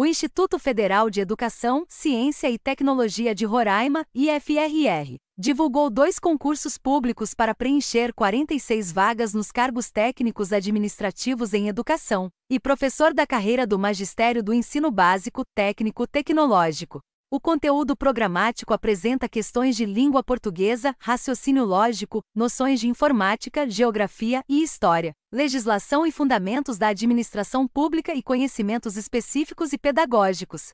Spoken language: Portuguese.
o Instituto Federal de Educação, Ciência e Tecnologia de Roraima, IFRR, divulgou dois concursos públicos para preencher 46 vagas nos cargos técnicos administrativos em educação e professor da carreira do Magistério do Ensino Básico, Técnico Tecnológico, o conteúdo programático apresenta questões de língua portuguesa, raciocínio lógico, noções de informática, geografia e história, legislação e fundamentos da administração pública e conhecimentos específicos e pedagógicos.